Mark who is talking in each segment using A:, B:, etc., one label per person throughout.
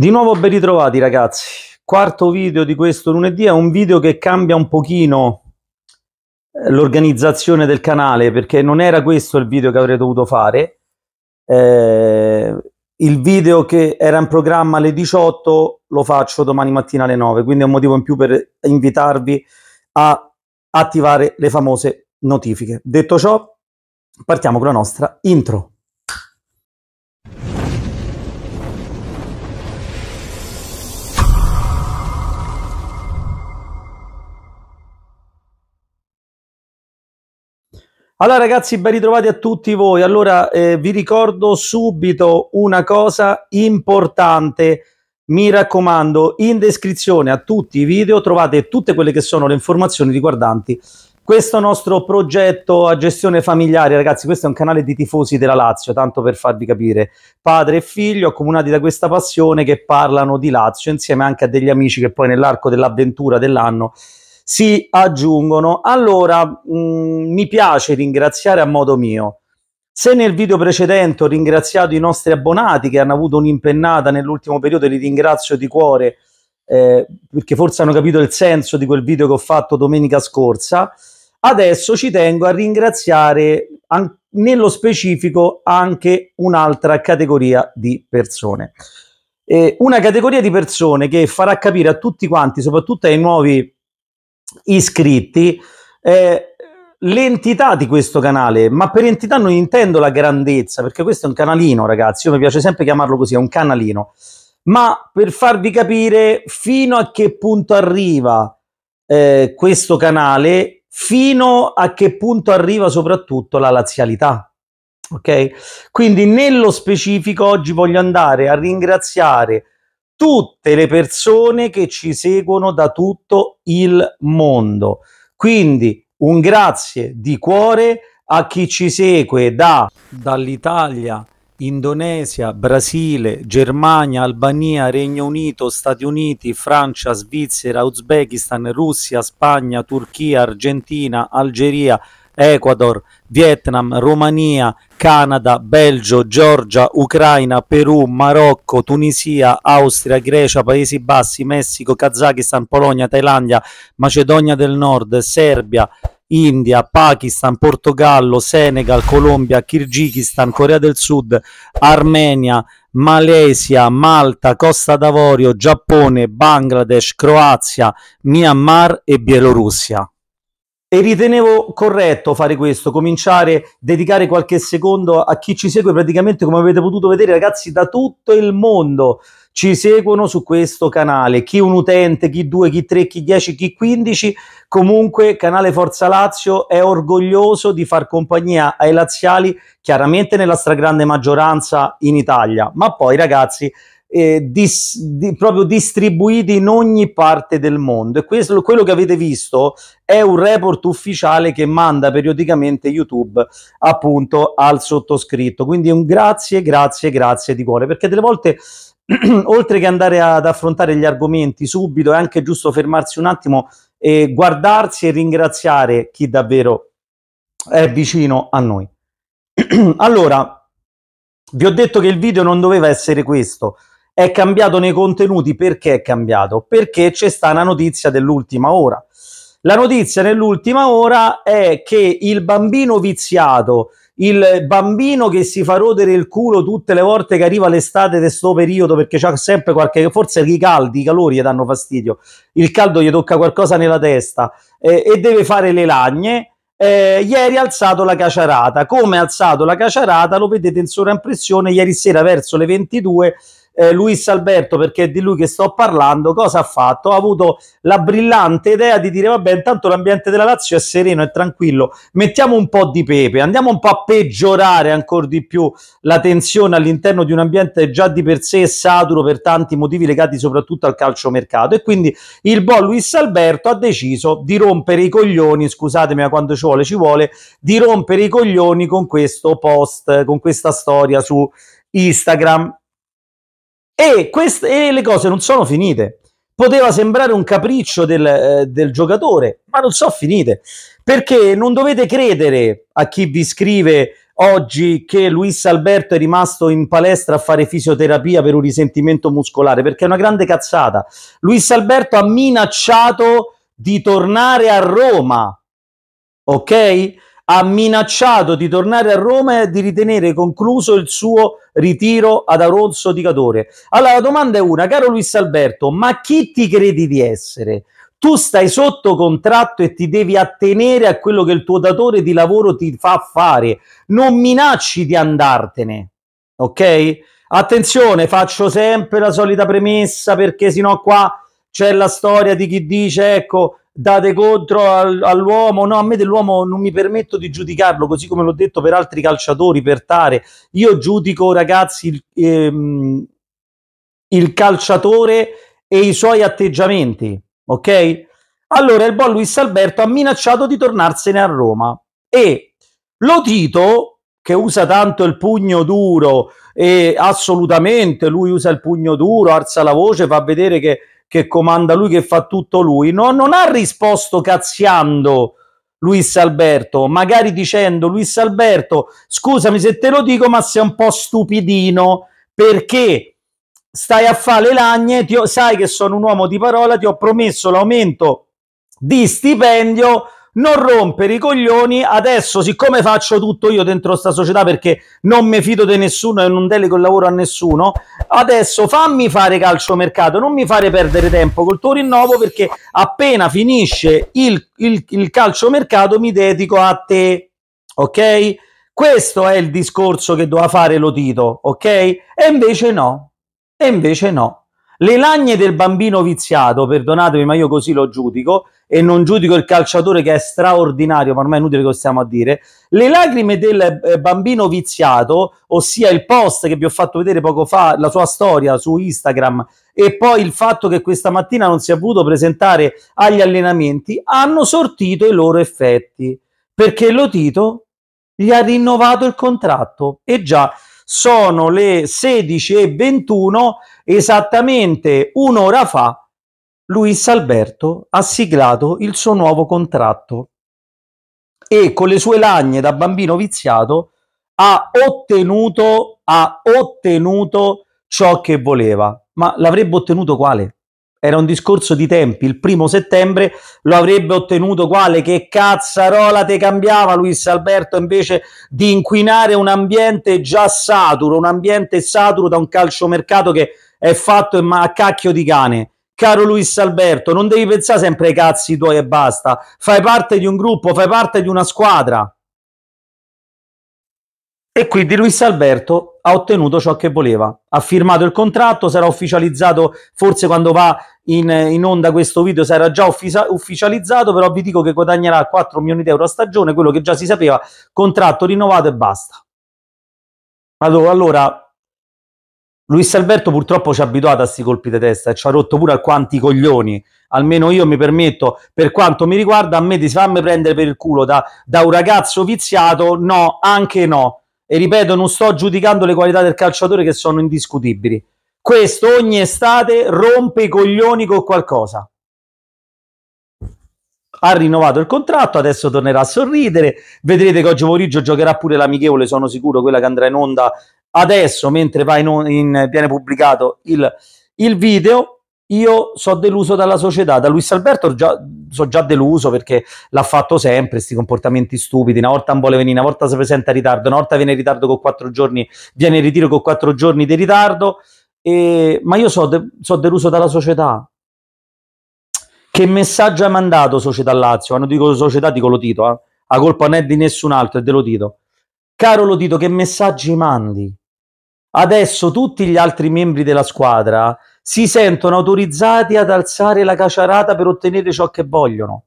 A: Di nuovo ben ritrovati ragazzi, quarto video di questo lunedì è un video che cambia un pochino eh, l'organizzazione del canale perché non era questo il video che avrei dovuto fare eh, il video che era in programma alle 18 lo faccio domani mattina alle 9 quindi è un motivo in più per invitarvi a attivare le famose notifiche detto ciò partiamo con la nostra intro Allora ragazzi, ben ritrovati a tutti voi. Allora eh, vi ricordo subito una cosa importante. Mi raccomando, in descrizione a tutti i video trovate tutte quelle che sono le informazioni riguardanti questo nostro progetto a gestione familiare. Ragazzi, questo è un canale di tifosi della Lazio, tanto per farvi capire. Padre e figlio accomunati da questa passione che parlano di Lazio insieme anche a degli amici che poi nell'arco dell'avventura dell'anno si aggiungono. Allora, mh, mm, mi piace ringraziare a modo mio. Se nel video precedente ho ringraziato i nostri abbonati che hanno avuto un'impennata nell'ultimo periodo, li ringrazio di cuore eh, perché forse hanno capito il senso di quel video che ho fatto domenica scorsa. Adesso ci tengo a ringraziare an- nello specifico anche un'altra categoria di persone. Eh, una categoria di persone che farà capire a tutti quanti, soprattutto ai nuovi iscritti, eh, l'entità di questo canale, ma per entità non intendo la grandezza, perché questo è un canalino, ragazzi, io mi piace sempre chiamarlo così, è un canalino, ma per farvi capire fino a che punto arriva eh, questo canale, fino a che punto arriva soprattutto la lazialità. Ok? Quindi nello specifico oggi voglio andare a ringraziare tutte le persone che ci seguono da tutto il mondo. Quindi un grazie di cuore a chi ci segue da, dall'Italia, Indonesia, Brasile, Germania, Albania, Regno Unito, Stati Uniti, Francia, Svizzera, Uzbekistan, Russia, Spagna, Turchia, Argentina, Algeria, Ecuador, Vietnam, Romania, Canada, Belgio, Georgia, Ucraina, Perù, Marocco, Tunisia, Austria, Grecia, Paesi Bassi, Messico, Kazakistan, Polonia, Thailandia, Macedonia del Nord, Serbia, India, Pakistan, Portogallo, Senegal, Colombia, Kirghizistan, Corea del Sud, Armenia, Malesia, Malta, Costa d'Avorio, Giappone, Bangladesh, Croazia, Myanmar e Bielorussia. E ritenevo corretto fare questo, cominciare, dedicare qualche secondo a chi ci segue praticamente come avete potuto vedere ragazzi da tutto il mondo ci seguono su questo canale, chi un utente, chi due, chi tre, chi dieci, chi quindici, comunque canale Forza Lazio è orgoglioso di far compagnia ai laziali chiaramente nella stragrande maggioranza in Italia, ma poi ragazzi eh, dis, di, proprio distribuiti in ogni parte del mondo. E questo, quello che avete visto è un report ufficiale che manda periodicamente YouTube appunto al sottoscritto. Quindi un grazie, grazie, grazie di cuore, perché delle volte oltre che andare ad affrontare gli argomenti subito, è anche giusto fermarsi un attimo e guardarsi e ringraziare chi davvero è vicino a noi. allora, vi ho detto che il video non doveva essere questo, è cambiato nei contenuti perché è cambiato? Perché c'è sta una notizia dell'ultima ora. La notizia nell'ultima ora è che il bambino viziato, il bambino che si fa rodere il culo tutte le volte che arriva l'estate di sto periodo perché c'ha sempre qualche forse i caldi, i calori gli danno fastidio, il caldo gli tocca qualcosa nella testa eh, e deve fare le lagne. Eh, ieri ha alzato la caciarata. Come ha alzato la caciarata lo vedete in sovraimpressione ieri sera verso le 22 eh, Luis Alberto, perché è di lui che sto parlando, cosa ha fatto? Ha avuto la brillante idea di dire, vabbè, intanto l'ambiente della Lazio è sereno e tranquillo, mettiamo un po' di pepe, andiamo un po' a peggiorare ancora di più la tensione all'interno di un ambiente già di per sé saturo per tanti motivi legati soprattutto al calciomercato. E quindi il buon Luis Alberto ha deciso di rompere i coglioni, scusatemi ma quando ci vuole ci vuole, di rompere i coglioni con questo post, con questa storia su Instagram. E, queste, e le cose non sono finite. Poteva sembrare un capriccio del, eh, del giocatore, ma non sono finite. Perché non dovete credere a chi vi scrive oggi che Luis Alberto è rimasto in palestra a fare fisioterapia per un risentimento muscolare, perché è una grande cazzata. Luis Alberto ha minacciato di tornare a Roma, ok? ha minacciato di tornare a Roma e di ritenere concluso il suo ritiro ad Aronzo di Cadore. Allora la domanda è una, caro Luis Alberto, ma chi ti credi di essere? Tu stai sotto contratto e ti devi attenere a quello che il tuo datore di lavoro ti fa fare, non minacci di andartene, ok? Attenzione, faccio sempre la solita premessa perché sennò qua c'è la storia di chi dice ecco date contro al, all'uomo. No, a me dell'uomo non mi permetto di giudicarlo, così come l'ho detto per altri calciatori, per Tare. Io giudico, ragazzi, il, ehm, il calciatore e i suoi atteggiamenti, ok? Allora il buon Luis Alberto ha minacciato di tornarsene a Roma e lo Tito, che usa tanto il pugno duro e assolutamente lui usa il pugno duro, alza la voce, fa vedere che che comanda lui, che fa tutto lui, no, non ha risposto cazziando Luis Alberto, magari dicendo Luis Alberto, scusami se te lo dico, ma sei un po' stupidino perché stai a fare le lagne, ho, sai che sono un uomo di parola, ti ho promesso l'aumento di stipendio, non rompere i coglioni adesso siccome faccio tutto io dentro sta società perché non mi fido di nessuno e non delego il lavoro a nessuno adesso fammi fare calcio mercato non mi fare perdere tempo col tuo rinnovo perché appena finisce il, il, il calcio mercato mi dedico a te ok? questo è il discorso che doveva fare lo Tito ok? e invece no e invece no le lagne del bambino viziato, perdonatemi, ma io così lo giudico e non giudico il calciatore che è straordinario, ma ormai è inutile che lo stiamo a dire. Le lacrime del eh, bambino viziato, ossia il post che vi ho fatto vedere poco fa, la sua storia su Instagram e poi il fatto che questa mattina non si è voluto presentare agli allenamenti, hanno sortito i loro effetti perché lo Tito gli ha rinnovato il contratto e già sono le 16.21, esattamente un'ora fa Luis Alberto ha siglato il suo nuovo contratto e con le sue lagne da bambino viziato ha ottenuto, ha ottenuto ciò che voleva. Ma l'avrebbe ottenuto quale? era un discorso di tempi, il primo settembre lo avrebbe ottenuto quale che cazzarola te cambiava Luis Alberto invece di inquinare un ambiente già saturo, un ambiente saturo da un calciomercato che è fatto a cacchio di cane. Caro Luis Alberto, non devi pensare sempre ai cazzi tuoi e basta, fai parte di un gruppo, fai parte di una squadra. E quindi Luis Alberto ha ottenuto ciò che voleva. Ha firmato il contratto, sarà ufficializzato forse quando va in, in onda questo video, sarà già ufficializzato, però vi dico che guadagnerà 4 milioni di euro a stagione, quello che già si sapeva, contratto rinnovato e basta. Allora, Luis Alberto purtroppo ci ha abituato a questi colpi di testa e ci ha rotto pure alquanti i coglioni. Almeno io mi permetto, per quanto mi riguarda, a me di farmi prendere per il culo da, da un ragazzo viziato, no, anche no e ripeto, non sto giudicando le qualità del calciatore che sono indiscutibili. Questo ogni estate rompe i coglioni con qualcosa. Ha rinnovato il contratto, adesso tornerà a sorridere. Vedrete che oggi pomeriggio giocherà pure l'amichevole, sono sicuro, quella che andrà in onda adesso, mentre va in, on- in viene pubblicato il, il video io sono deluso dalla società, da Luis Alberto già, so già deluso perché l'ha fatto sempre, questi comportamenti stupidi, una volta non vuole venire, una volta si presenta in ritardo, una volta viene in ritardo con quattro giorni, viene in ritiro con quattro giorni di ritardo, e, ma io sono de, so deluso dalla società. Che messaggio ha mandato Società Lazio? Quando dico società dico Lotito, eh? a colpa non è di nessun altro, è dello Tito. Caro lo Lotito, che messaggi mandi? Adesso tutti gli altri membri della squadra si sentono autorizzati ad alzare la caciarata per ottenere ciò che vogliono.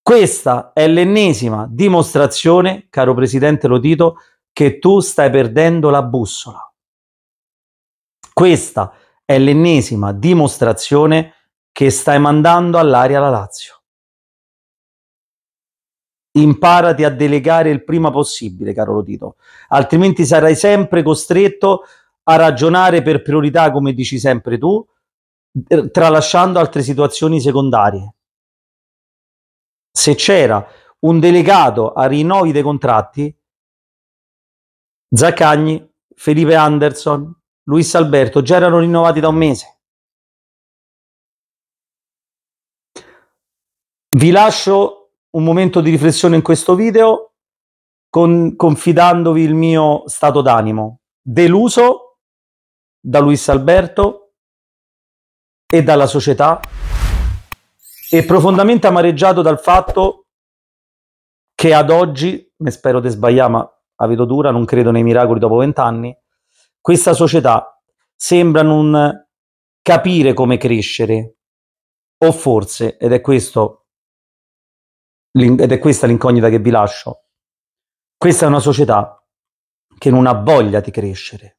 A: Questa è l'ennesima dimostrazione, caro Presidente Lotito, che tu stai perdendo la bussola. Questa è l'ennesima dimostrazione che stai mandando all'aria la Lazio. Imparati a delegare il prima possibile, caro Lotito, altrimenti sarai sempre costretto a a ragionare per priorità, come dici sempre tu, eh, tralasciando altre situazioni secondarie. Se c'era un delegato a rinnovi dei contratti, Zaccagni, Felipe Anderson, Luis Alberto già erano rinnovati da un mese. Vi lascio un momento di riflessione in questo video con, confidandovi il mio stato d'animo. Deluso da Luis Alberto e dalla società e profondamente amareggiato dal fatto che ad oggi, me spero di sbagliare ma la vedo dura, non credo nei miracoli dopo vent'anni, questa società sembra non capire come crescere o forse, ed è, questo, ed è questa l'incognita che vi lascio, questa è una società che non ha voglia di crescere